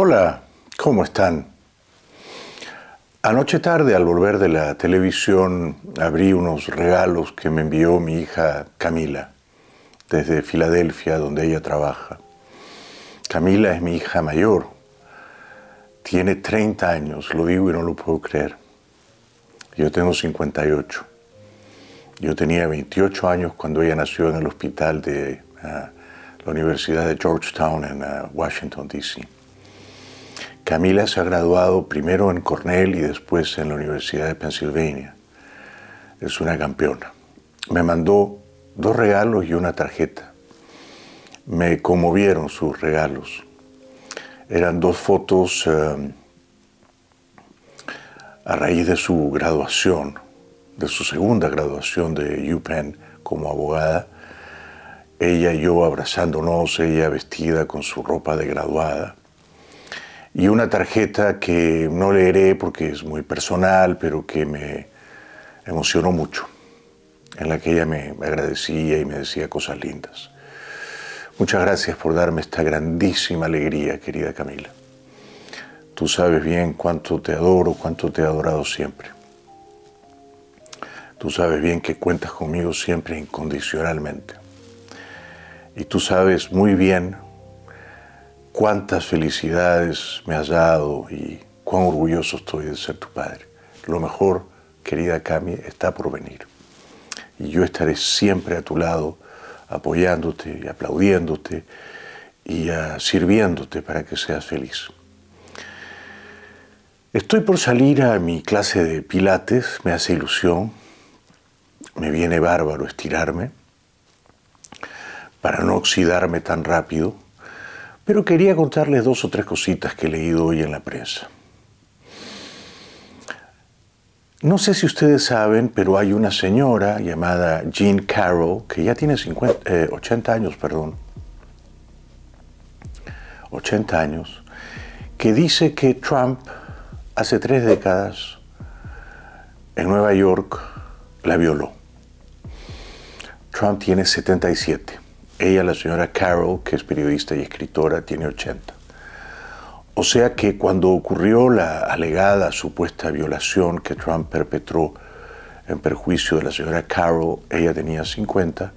Hola, ¿cómo están? Anoche tarde, al volver de la televisión, abrí unos regalos que me envió mi hija Camila, desde Filadelfia, donde ella trabaja. Camila es mi hija mayor, tiene 30 años, lo digo y no lo puedo creer. Yo tengo 58. Yo tenía 28 años cuando ella nació en el hospital de ah, la Universidad de Georgetown en ah, Washington, D.C. Camila se ha graduado primero en Cornell y después en la Universidad de Pensilvania. Es una campeona. Me mandó dos regalos y una tarjeta. Me conmovieron sus regalos. Eran dos fotos eh, a raíz de su graduación, de su segunda graduación de UPenn como abogada. Ella y yo abrazándonos, ella vestida con su ropa de graduada y una tarjeta que no leeré porque es muy personal, pero que me emocionó mucho, en la que ella me agradecía y me decía cosas lindas. Muchas gracias por darme esta grandísima alegría, querida Camila. Tú sabes bien cuánto te adoro, cuánto te he adorado siempre. Tú sabes bien que cuentas conmigo siempre incondicionalmente. Y tú sabes muy bien cuántas felicidades me has dado y cuán orgulloso estoy de ser tu padre. Lo mejor, querida Cami, está por venir. Y yo estaré siempre a tu lado, apoyándote aplaudiéndote y ah, sirviéndote para que seas feliz. Estoy por salir a mi clase de pilates, me hace ilusión, me viene bárbaro estirarme para no oxidarme tan rápido pero quería contarles dos o tres cositas que he leído hoy en la prensa. No sé si ustedes saben, pero hay una señora llamada Jean Carroll, que ya tiene 80 eh, años, perdón, 80 años, que dice que Trump hace tres décadas en Nueva York la violó. Trump tiene 77. Ella, la señora Carol, que es periodista y escritora, tiene 80. O sea que cuando ocurrió la alegada supuesta violación que Trump perpetró en perjuicio de la señora Carol, ella tenía 50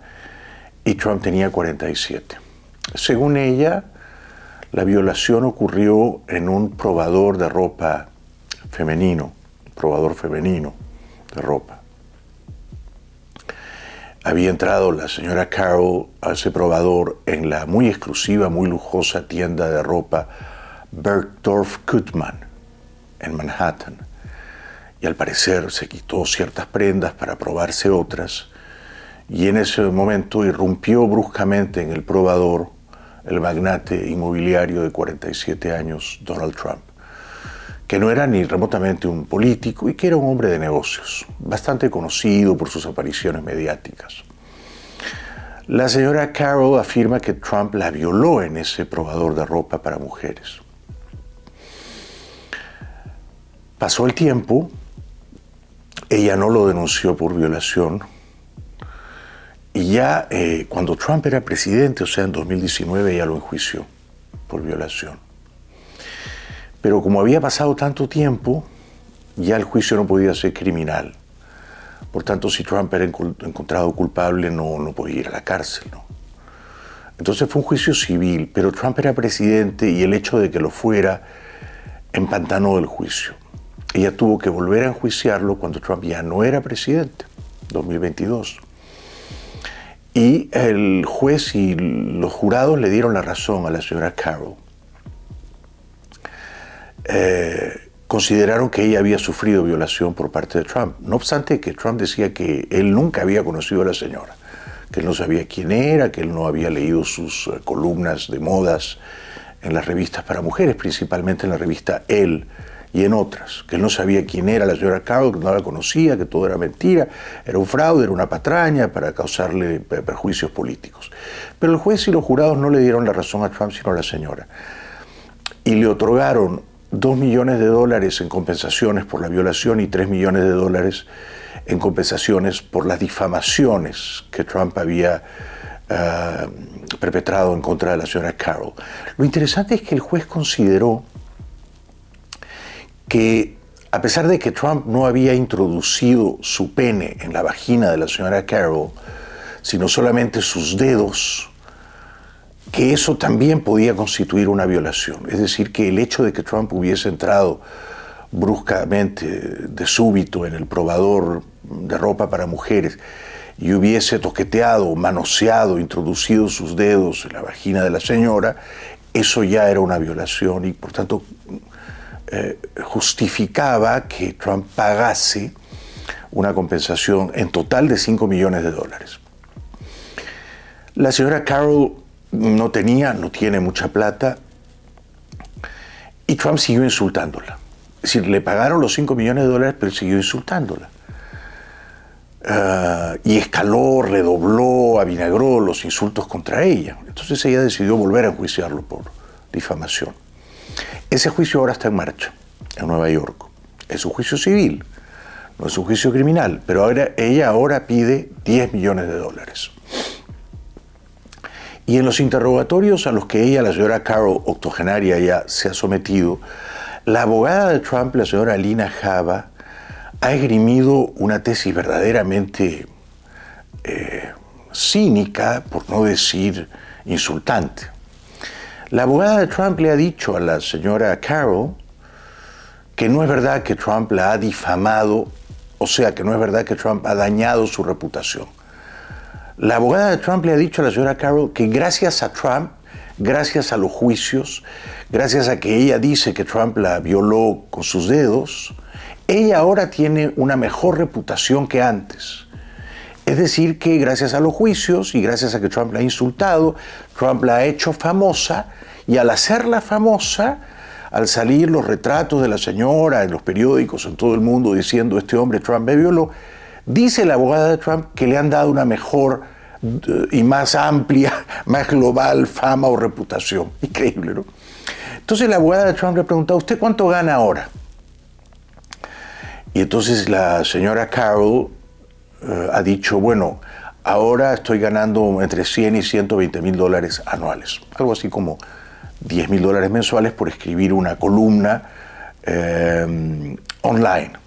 y Trump tenía 47. Según ella, la violación ocurrió en un probador de ropa femenino, probador femenino de ropa había entrado la señora Carol a ese probador en la muy exclusiva, muy lujosa tienda de ropa Bergdorf Kutman en Manhattan. Y al parecer se quitó ciertas prendas para probarse otras. Y en ese momento irrumpió bruscamente en el probador el magnate inmobiliario de 47 años, Donald Trump que no era ni remotamente un político y que era un hombre de negocios, bastante conocido por sus apariciones mediáticas. La señora Carroll afirma que Trump la violó en ese probador de ropa para mujeres. Pasó el tiempo, ella no lo denunció por violación, y ya eh, cuando Trump era presidente, o sea, en 2019, ella lo enjuició por violación. Pero como había pasado tanto tiempo, ya el juicio no podía ser criminal. Por tanto, si Trump era encontrado culpable, no, no podía ir a la cárcel. Entonces fue un juicio civil, pero Trump era presidente y el hecho de que lo fuera empantanó el juicio. Ella tuvo que volver a enjuiciarlo cuando Trump ya no era presidente, 2022. Y el juez y los jurados le dieron la razón a la señora Carroll. Eh, consideraron que ella había sufrido violación por parte de Trump. No obstante que Trump decía que él nunca había conocido a la señora, que él no sabía quién era, que él no había leído sus eh, columnas de modas en las revistas para mujeres, principalmente en la revista Él y en otras, que él no sabía quién era la señora Carroll, que no la conocía, que todo era mentira, era un fraude, era una patraña para causarle eh, perjuicios políticos. Pero el juez y los jurados no le dieron la razón a Trump, sino a la señora. Y le otorgaron Dos millones de dólares en compensaciones por la violación y tres millones de dólares en compensaciones por las difamaciones que Trump había eh, perpetrado en contra de la señora Carroll. Lo interesante es que el juez consideró que a pesar de que Trump no había introducido su pene en la vagina de la señora Carroll, sino solamente sus dedos, que eso también podía constituir una violación. Es decir, que el hecho de que Trump hubiese entrado bruscamente, de súbito, en el probador de ropa para mujeres y hubiese toqueteado, manoseado, introducido sus dedos en la vagina de la señora, eso ya era una violación y por tanto eh, justificaba que Trump pagase una compensación en total de 5 millones de dólares. La señora Carol no tenía, no tiene mucha plata, y Trump siguió insultándola. Es decir, le pagaron los 5 millones de dólares, pero siguió insultándola. Ah, y escaló, redobló, avinagró los insultos contra ella. Entonces ella decidió volver a enjuiciarlo por difamación. Ese juicio ahora está en marcha, en Nueva York. Es un juicio civil, no es un juicio criminal, pero ahora, ella ahora pide 10 millones de dólares. Y en los interrogatorios a los que ella, la señora Carol octogenaria ya, se ha sometido, la abogada de Trump, la señora Lina Java, ha esgrimido una tesis verdaderamente eh, cínica, por no decir insultante. La abogada de Trump le ha dicho a la señora Carol que no es verdad que Trump la ha difamado, o sea, que no es verdad que Trump ha dañado su reputación la abogada de Trump le ha dicho a la señora Carroll que gracias a Trump, gracias a los juicios, gracias a que ella dice que Trump la violó con sus dedos, ella ahora tiene una mejor reputación que antes. Es decir, que gracias a los juicios y gracias a que Trump la ha insultado, Trump la ha hecho famosa y al hacerla famosa, al salir los retratos de la señora en los periódicos en todo el mundo diciendo este hombre Trump me violó, Dice la abogada de Trump que le han dado una mejor eh, y más amplia, más global fama o reputación. Increíble, ¿no? Entonces la abogada de Trump le preguntado, ¿usted cuánto gana ahora? Y entonces la señora Carroll eh, ha dicho, bueno, ahora estoy ganando entre 100 y 120 mil dólares anuales, algo así como 10 mil dólares mensuales por escribir una columna eh, online.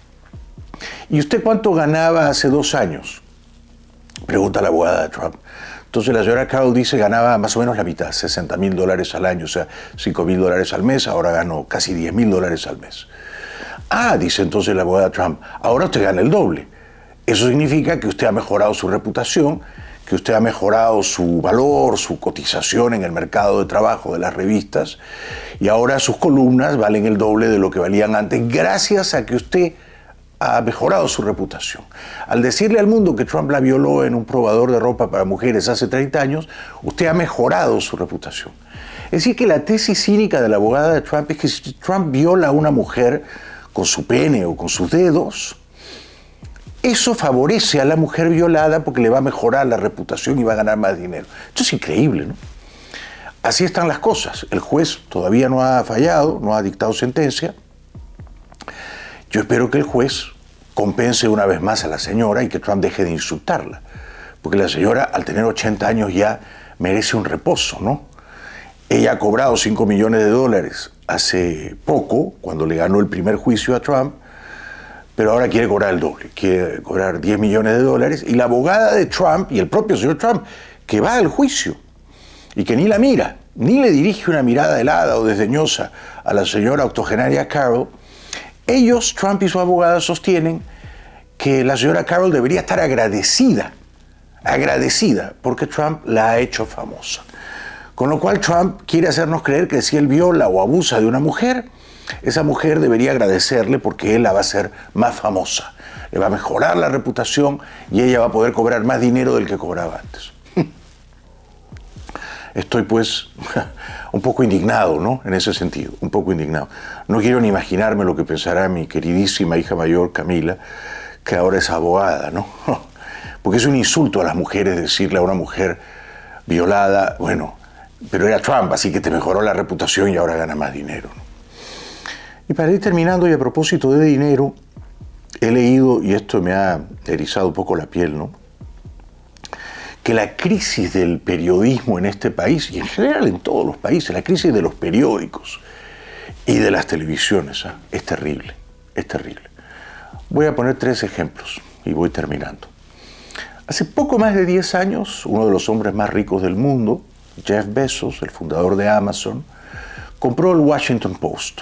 ¿Y usted cuánto ganaba hace dos años? Pregunta la abogada de Trump. Entonces la señora Crow dice ganaba más o menos la mitad, 60 mil dólares al año, o sea, 5 mil dólares al mes, ahora gano casi 10 mil dólares al mes. Ah, dice entonces la abogada Trump, ahora usted gana el doble. Eso significa que usted ha mejorado su reputación, que usted ha mejorado su valor, su cotización en el mercado de trabajo de las revistas, y ahora sus columnas valen el doble de lo que valían antes, gracias a que usted ha mejorado su reputación. Al decirle al mundo que Trump la violó en un probador de ropa para mujeres hace 30 años, usted ha mejorado su reputación. Es decir, que la tesis cínica de la abogada de Trump es que si Trump viola a una mujer con su pene o con sus dedos, eso favorece a la mujer violada porque le va a mejorar la reputación y va a ganar más dinero. Esto es increíble, ¿no? Así están las cosas. El juez todavía no ha fallado, no ha dictado sentencia. Yo espero que el juez compense una vez más a la señora y que Trump deje de insultarla, porque la señora al tener 80 años ya merece un reposo, ¿no? Ella ha cobrado 5 millones de dólares hace poco, cuando le ganó el primer juicio a Trump, pero ahora quiere cobrar el doble, quiere cobrar 10 millones de dólares, y la abogada de Trump y el propio señor Trump, que va al juicio y que ni la mira, ni le dirige una mirada helada o desdeñosa a la señora octogenaria Carroll, ellos, Trump y su abogada, sostienen que la señora Carroll debería estar agradecida, agradecida, porque Trump la ha hecho famosa. Con lo cual Trump quiere hacernos creer que si él viola o abusa de una mujer, esa mujer debería agradecerle porque él la va a hacer más famosa, le va a mejorar la reputación y ella va a poder cobrar más dinero del que cobraba antes estoy pues un poco indignado, ¿no? En ese sentido, un poco indignado. No quiero ni imaginarme lo que pensará mi queridísima hija mayor, Camila, que ahora es abogada, ¿no? Porque es un insulto a las mujeres decirle a una mujer violada, bueno, pero era Trump, así que te mejoró la reputación y ahora gana más dinero. Y para ir terminando, y a propósito de dinero, he leído, y esto me ha erizado un poco la piel, ¿no? que la crisis del periodismo en este país, y en general en todos los países, la crisis de los periódicos y de las televisiones, ¿ah? es terrible, es terrible. Voy a poner tres ejemplos y voy terminando. Hace poco más de 10 años, uno de los hombres más ricos del mundo, Jeff Bezos, el fundador de Amazon, compró el Washington Post.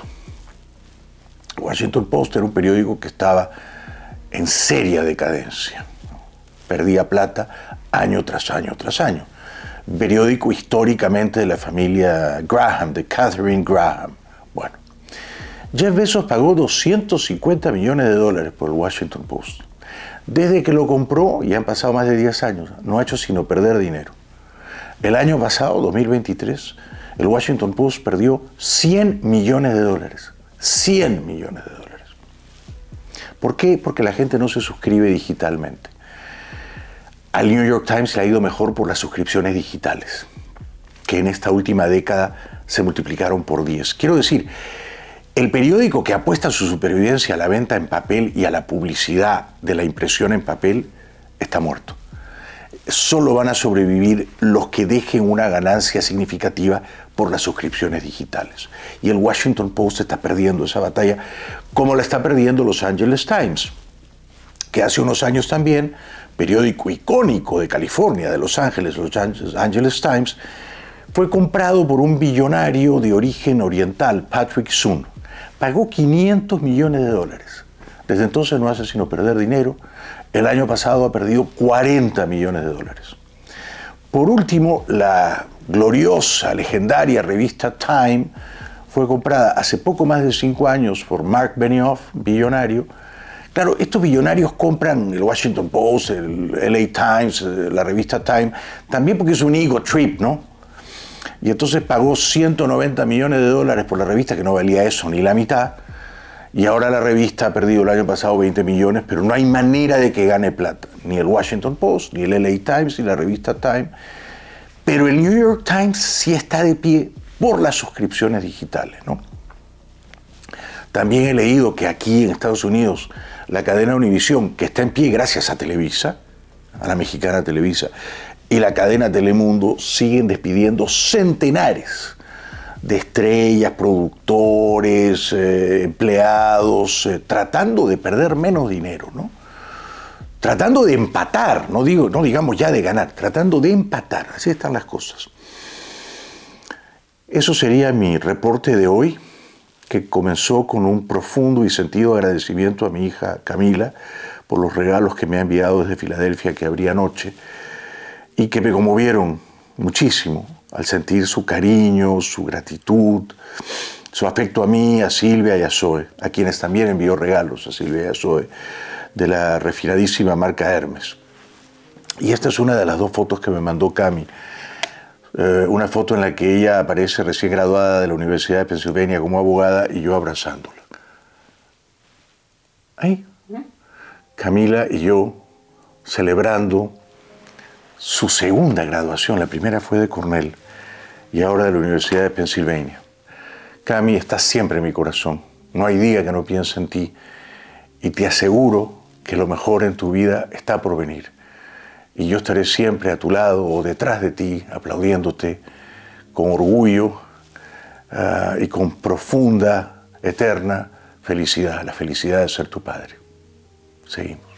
Washington Post era un periódico que estaba en seria decadencia perdía plata año tras año tras año. Periódico históricamente de la familia Graham, de Catherine Graham. Bueno, Jeff Bezos pagó 250 millones de dólares por el Washington Post. Desde que lo compró, y han pasado más de 10 años, no ha hecho sino perder dinero. El año pasado, 2023, el Washington Post perdió 100 millones de dólares. 100 millones de dólares. ¿Por qué? Porque la gente no se suscribe digitalmente. Al New York Times se ha ido mejor por las suscripciones digitales, que en esta última década se multiplicaron por 10. Quiero decir, el periódico que apuesta su supervivencia a la venta en papel y a la publicidad de la impresión en papel está muerto. Solo van a sobrevivir los que dejen una ganancia significativa por las suscripciones digitales. Y el Washington Post está perdiendo esa batalla como la está perdiendo Los Angeles Times que hace unos años también, periódico icónico de California, de Los Ángeles, Los Angeles Times, fue comprado por un billonario de origen oriental, Patrick Sun. Pagó 500 millones de dólares. Desde entonces no hace sino perder dinero. El año pasado ha perdido 40 millones de dólares. Por último, la gloriosa, legendaria revista Time fue comprada hace poco más de cinco años por Mark Benioff, billonario, Claro, estos billonarios compran el Washington Post, el LA Times, eh, la revista Time, también porque es un ego trip, ¿no? Y entonces pagó 190 millones de dólares por la revista, que no valía eso, ni la mitad. Y ahora la revista ha perdido el año pasado 20 millones, pero no hay manera de que gane plata. Ni el Washington Post, ni el LA Times, ni la revista Time. Pero el New York Times sí está de pie por las suscripciones digitales, ¿no? También he leído que aquí en Estados Unidos la cadena Univisión, que está en pie gracias a Televisa, a la mexicana Televisa, y la cadena Telemundo siguen despidiendo centenares de estrellas, productores, eh, empleados, eh, tratando de perder menos dinero, ¿no? Tratando de empatar, no, digo, no digamos ya de ganar, tratando de empatar, así están las cosas. Eso sería mi reporte de hoy que comenzó con un profundo y sentido agradecimiento a mi hija Camila por los regalos que me ha enviado desde Filadelfia que abrí anoche y que me conmovieron muchísimo al sentir su cariño, su gratitud, su afecto a mí, a Silvia y a Zoe, a quienes también envió regalos, a Silvia y a Zoe, de la refinadísima marca Hermes. Y esta es una de las dos fotos que me mandó Cami eh, una foto en la que ella aparece recién graduada de la Universidad de Pensilvania como abogada y yo abrazándola. Ahí. Camila y yo celebrando su segunda graduación. La primera fue de Cornell y ahora de la Universidad de Pensilvania. Cami, está siempre en mi corazón. No hay día que no piense en ti y te aseguro que lo mejor en tu vida está por venir y yo estaré siempre a tu lado o detrás de ti, aplaudiéndote con orgullo ah, y con profunda, eterna felicidad, la felicidad de ser tu padre. Seguimos.